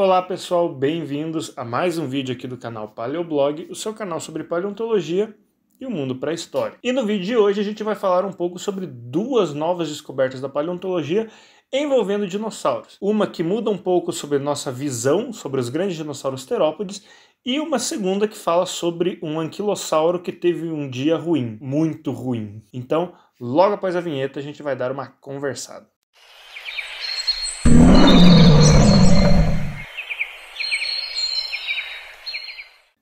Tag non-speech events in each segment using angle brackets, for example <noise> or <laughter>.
Olá pessoal, bem-vindos a mais um vídeo aqui do canal Paleoblog, o seu canal sobre paleontologia e o mundo pré-histórico. E no vídeo de hoje a gente vai falar um pouco sobre duas novas descobertas da paleontologia envolvendo dinossauros. Uma que muda um pouco sobre nossa visão sobre os grandes dinossauros terópodes e uma segunda que fala sobre um anquilossauro que teve um dia ruim, muito ruim. Então, logo após a vinheta, a gente vai dar uma conversada.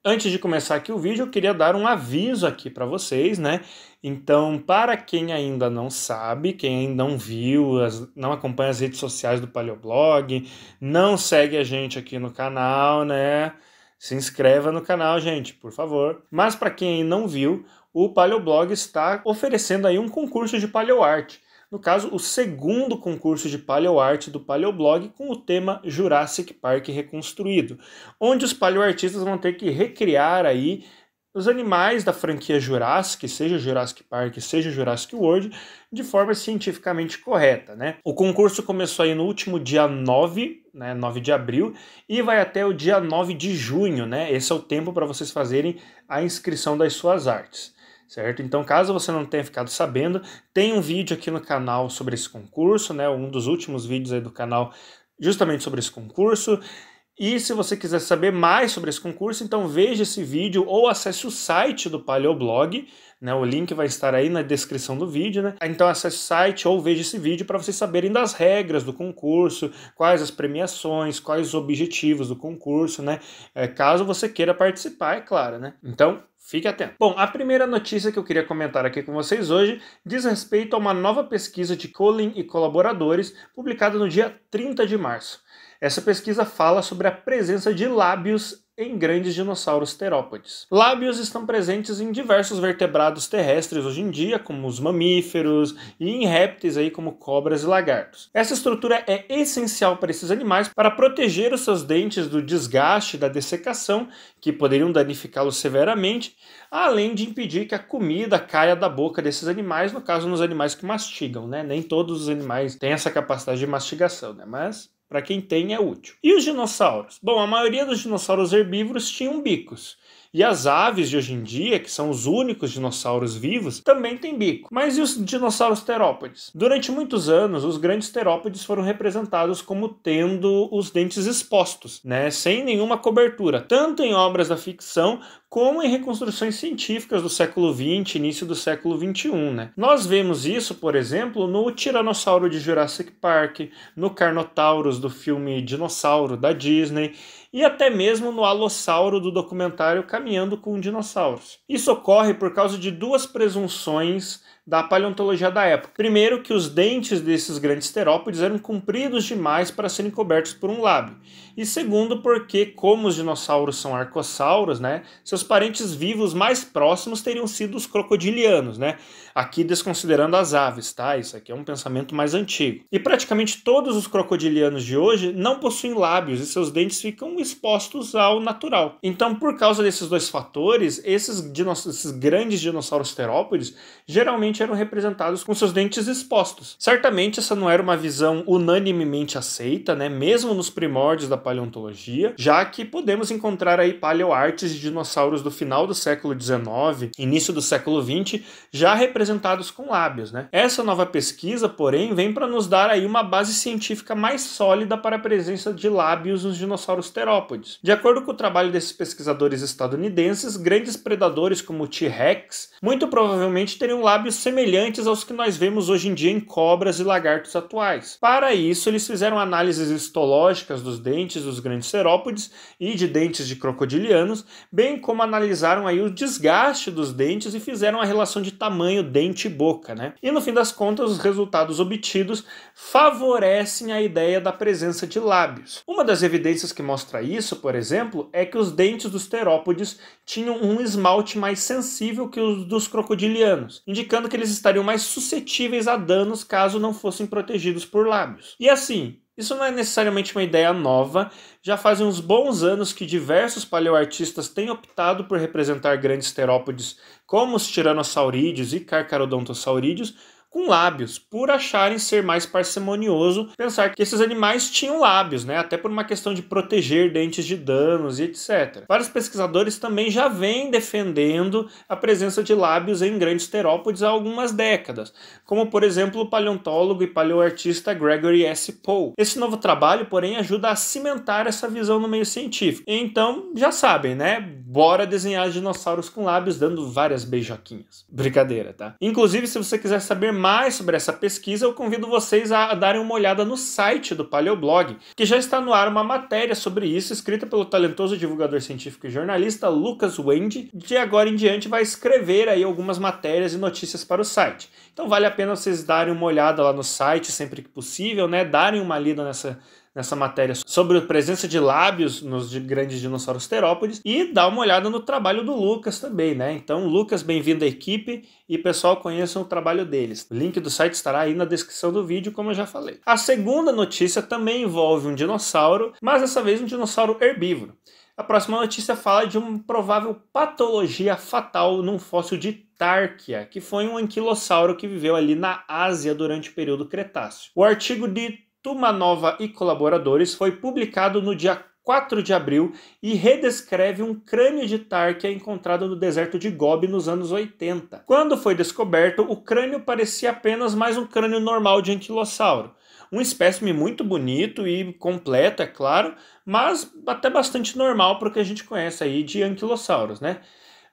Antes de começar aqui o vídeo, eu queria dar um aviso aqui para vocês, né? Então, para quem ainda não sabe, quem ainda não viu, as, não acompanha as redes sociais do Paleoblog, não segue a gente aqui no canal, né? Se inscreva no canal, gente, por favor. Mas para quem não viu, o Paleoblog está oferecendo aí um concurso de paleoarte no caso, o segundo concurso de paleoarte do Paleoblog com o tema Jurassic Park reconstruído, onde os paleoartistas vão ter que recriar aí os animais da franquia Jurassic, seja Jurassic Park, seja Jurassic World, de forma cientificamente correta, né? O concurso começou aí no último dia 9, né, 9 de abril, e vai até o dia 9 de junho, né? Esse é o tempo para vocês fazerem a inscrição das suas artes certo? Então, caso você não tenha ficado sabendo, tem um vídeo aqui no canal sobre esse concurso, né? Um dos últimos vídeos aí do canal justamente sobre esse concurso. E se você quiser saber mais sobre esse concurso, então veja esse vídeo ou acesse o site do Paleoblog, né? O link vai estar aí na descrição do vídeo, né? Então acesse o site ou veja esse vídeo para vocês saberem das regras do concurso, quais as premiações, quais os objetivos do concurso, né? É, caso você queira participar, é claro, né? Então Fique atento. Bom, a primeira notícia que eu queria comentar aqui com vocês hoje diz respeito a uma nova pesquisa de Colin e colaboradores publicada no dia 30 de março. Essa pesquisa fala sobre a presença de lábios em grandes dinossauros terópodes. Lábios estão presentes em diversos vertebrados terrestres hoje em dia, como os mamíferos e em répteis aí como cobras e lagartos. Essa estrutura é essencial para esses animais para proteger os seus dentes do desgaste da dessecação, que poderiam danificá-los severamente, além de impedir que a comida caia da boca desses animais, no caso nos animais que mastigam, né? Nem todos os animais têm essa capacidade de mastigação, né? Mas para quem tem, é útil. E os dinossauros? Bom, a maioria dos dinossauros herbívoros tinham bicos. E as aves de hoje em dia, que são os únicos dinossauros vivos, também têm bico. Mas e os dinossauros terópodes? Durante muitos anos, os grandes terópodes foram representados como tendo os dentes expostos, né, sem nenhuma cobertura, tanto em obras da ficção como em reconstruções científicas do século XX, início do século XXI. Né? Nós vemos isso, por exemplo, no Tiranossauro de Jurassic Park, no Carnotaurus do filme Dinossauro da Disney e até mesmo no alossauro do documentário Caminhando com Dinossauros. Isso ocorre por causa de duas presunções da paleontologia da época. Primeiro, que os dentes desses grandes terópodes eram compridos demais para serem cobertos por um lábio. E segundo, porque, como os dinossauros são arcosauros, né, seus parentes vivos mais próximos teriam sido os crocodilianos, né? Aqui desconsiderando as aves, tá? Isso aqui é um pensamento mais antigo. E praticamente todos os crocodilianos de hoje não possuem lábios e seus dentes ficam expostos ao natural. Então, por causa desses dois fatores, esses, esses grandes dinossauros terópodes geralmente geralmente eram representados com seus dentes expostos. Certamente essa não era uma visão unanimemente aceita, né, mesmo nos primórdios da paleontologia, já que podemos encontrar aí paleoartes de dinossauros do final do século XIX, início do século XX, já representados com lábios, né? Essa nova pesquisa, porém, vem para nos dar aí uma base científica mais sólida para a presença de lábios nos dinossauros terópodes. De acordo com o trabalho desses pesquisadores estadunidenses, grandes predadores como o T-Rex muito provavelmente teriam lábios semelhantes aos que nós vemos hoje em dia em cobras e lagartos atuais. Para isso, eles fizeram análises histológicas dos dentes dos grandes serópodes e de dentes de crocodilianos, bem como analisaram aí o desgaste dos dentes e fizeram a relação de tamanho dente e boca, né? E no fim das contas, os resultados obtidos favorecem a ideia da presença de lábios. Uma das evidências que mostra isso, por exemplo, é que os dentes dos terópodes tinham um esmalte mais sensível que os dos crocodilianos, indicando que que eles estariam mais suscetíveis a danos caso não fossem protegidos por lábios. E assim, isso não é necessariamente uma ideia nova, já fazem uns bons anos que diversos paleoartistas têm optado por representar grandes terópodes como os tiranossaurídeos e carcarodontossaurídeos com lábios, por acharem ser mais parcimonioso pensar que esses animais tinham lábios, né? até por uma questão de proteger dentes de danos e etc. Vários pesquisadores também já vêm defendendo a presença de lábios em grandes terópodes há algumas décadas, como por exemplo o paleontólogo e paleoartista Gregory S. Poe. Esse novo trabalho, porém, ajuda a cimentar essa visão no meio científico. Então, já sabem, né? Bora desenhar dinossauros com lábios dando várias beijoquinhas. Brincadeira, tá? Inclusive, se você quiser saber mais mais sobre essa pesquisa, eu convido vocês a darem uma olhada no site do Paleoblog, que já está no ar uma matéria sobre isso, escrita pelo talentoso divulgador científico e jornalista Lucas Wendy, de agora em diante vai escrever aí algumas matérias e notícias para o site. Então vale a pena vocês darem uma olhada lá no site sempre que possível, né? Darem uma lida nessa nessa matéria sobre a presença de lábios nos grandes dinossauros terópodes e dá uma olhada no trabalho do Lucas também, né? Então, Lucas, bem-vindo à equipe e pessoal, conheçam o trabalho deles. O link do site estará aí na descrição do vídeo, como eu já falei. A segunda notícia também envolve um dinossauro, mas dessa vez um dinossauro herbívoro. A próxima notícia fala de uma provável patologia fatal num fóssil de Tárquia, que foi um anquilossauro que viveu ali na Ásia durante o período Cretáceo. O artigo de Tumanova Nova e Colaboradores foi publicado no dia 4 de abril e redescreve um crânio de Tarkia é encontrado no deserto de Gobi nos anos 80. Quando foi descoberto, o crânio parecia apenas mais um crânio normal de anquilossauro. Um espécime muito bonito e completo, é claro, mas até bastante normal para o que a gente conhece aí de anquilossauros, né?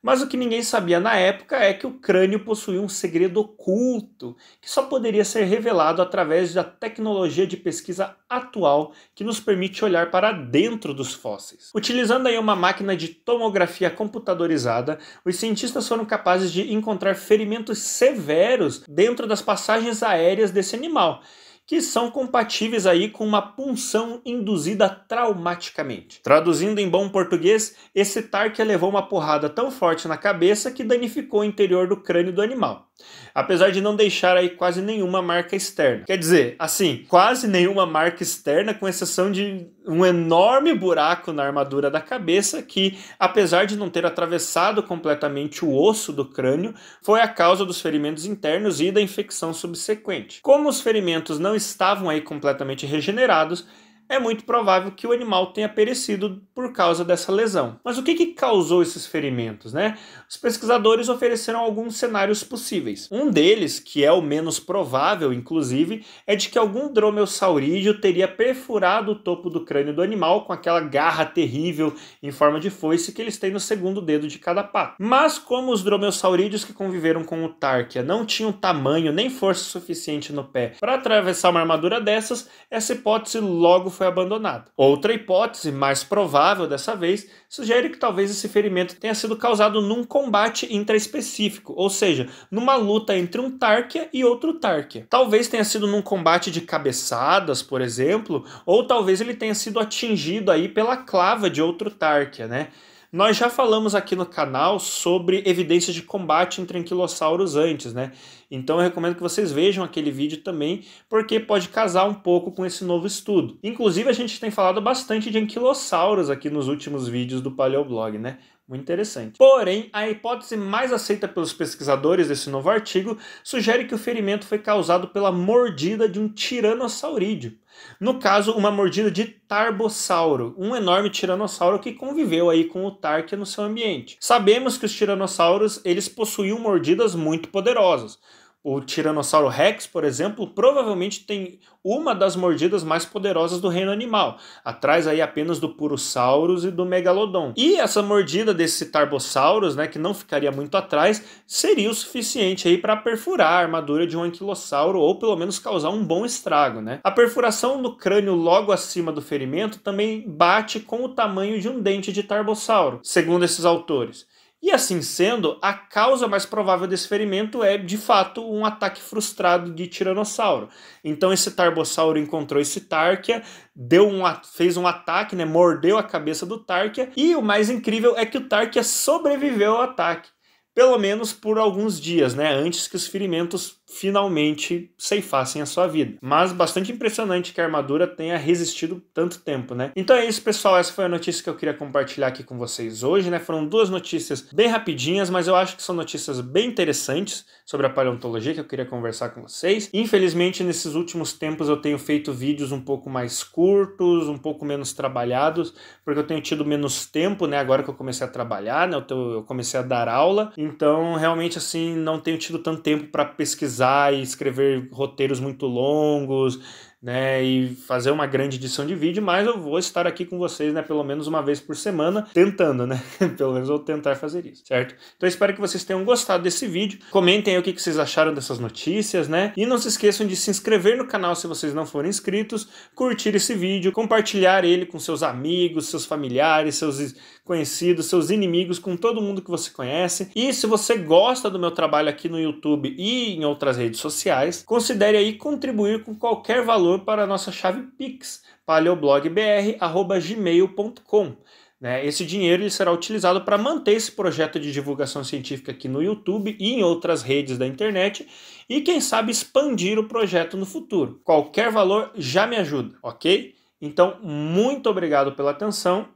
Mas o que ninguém sabia na época é que o crânio possuía um segredo oculto que só poderia ser revelado através da tecnologia de pesquisa atual que nos permite olhar para dentro dos fósseis. Utilizando aí uma máquina de tomografia computadorizada, os cientistas foram capazes de encontrar ferimentos severos dentro das passagens aéreas desse animal que são compatíveis aí com uma punção induzida traumaticamente. Traduzindo em bom português, esse Tarkia levou uma porrada tão forte na cabeça que danificou o interior do crânio do animal apesar de não deixar aí quase nenhuma marca externa. Quer dizer, assim, quase nenhuma marca externa, com exceção de um enorme buraco na armadura da cabeça que, apesar de não ter atravessado completamente o osso do crânio, foi a causa dos ferimentos internos e da infecção subsequente. Como os ferimentos não estavam aí completamente regenerados, é muito provável que o animal tenha perecido por causa dessa lesão. Mas o que, que causou esses ferimentos? Né? Os pesquisadores ofereceram alguns cenários possíveis. Um deles, que é o menos provável, inclusive, é de que algum dromeossaurídeo teria perfurado o topo do crânio do animal com aquela garra terrível em forma de foice que eles têm no segundo dedo de cada pata. Mas como os dromeossaurídeos que conviveram com o Tárquia não tinham tamanho nem força suficiente no pé para atravessar uma armadura dessas, essa hipótese logo foi foi abandonado. Outra hipótese, mais provável dessa vez, sugere que talvez esse ferimento tenha sido causado num combate intraespecífico, ou seja, numa luta entre um Tarkia e outro Tarkia. Talvez tenha sido num combate de cabeçadas, por exemplo, ou talvez ele tenha sido atingido aí pela clava de outro Tarkia, né? Nós já falamos aqui no canal sobre evidências de combate entre anquilossauros antes, né? Então eu recomendo que vocês vejam aquele vídeo também, porque pode casar um pouco com esse novo estudo. Inclusive a gente tem falado bastante de anquilossauros aqui nos últimos vídeos do Paleoblog, né? Muito interessante. Porém, a hipótese mais aceita pelos pesquisadores desse novo artigo sugere que o ferimento foi causado pela mordida de um tiranossaurídeo. No caso, uma mordida de tarbossauro, um enorme tiranossauro que conviveu aí com o Tark no seu ambiente. Sabemos que os tiranossauros, eles possuíam mordidas muito poderosas. O Tiranossauro Rex, por exemplo, provavelmente tem uma das mordidas mais poderosas do reino animal, atrás aí apenas do Purosaurus e do Megalodon. E essa mordida desse Tarbosaurus, né, que não ficaria muito atrás, seria o suficiente aí para perfurar a armadura de um anquilossauro ou pelo menos causar um bom estrago, né? A perfuração no crânio logo acima do ferimento também bate com o tamanho de um dente de Tarbossauro, segundo esses autores. E assim sendo, a causa mais provável desse ferimento é, de fato, um ataque frustrado de tiranossauro. Então esse tarbossauro encontrou esse Tárquia, deu um, fez um ataque, né, mordeu a cabeça do Tárquia, e o mais incrível é que o Tárquia sobreviveu ao ataque. Pelo menos por alguns dias, né? Antes que os ferimentos finalmente ceifassem a sua vida. Mas bastante impressionante que a armadura tenha resistido tanto tempo, né? Então é isso, pessoal. Essa foi a notícia que eu queria compartilhar aqui com vocês hoje, né? Foram duas notícias bem rapidinhas, mas eu acho que são notícias bem interessantes sobre a paleontologia que eu queria conversar com vocês. Infelizmente, nesses últimos tempos eu tenho feito vídeos um pouco mais curtos, um pouco menos trabalhados, porque eu tenho tido menos tempo, né? Agora que eu comecei a trabalhar, né? Eu, comecei a dar aula, então realmente assim não tenho tido tanto tempo para pesquisar e escrever roteiros muito longos, né, e fazer uma grande edição de vídeo, mas eu vou estar aqui com vocês, né, pelo menos uma vez por semana, tentando, né? <laughs> pelo menos vou tentar fazer isso, certo? Então espero que vocês tenham gostado desse vídeo. Comentem aí o que vocês acharam dessas notícias, né? E não se esqueçam de se inscrever no canal se vocês não forem inscritos, curtir esse vídeo, compartilhar ele com seus amigos, seus familiares, seus conhecidos, seus inimigos, com todo mundo que você conhece. E se você gosta do meu trabalho aqui no YouTube e em outras redes sociais, considere aí contribuir com qualquer valor para a nossa chave Pix, paleoblogbr.gmail.com. Né? Esse dinheiro será utilizado para manter esse projeto de divulgação científica aqui no YouTube e em outras redes da internet e, quem sabe, expandir o projeto no futuro. Qualquer valor já me ajuda, ok? Então, muito obrigado pela atenção,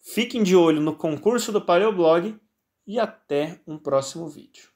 fiquem de olho no concurso do Paleoblog e até um próximo vídeo.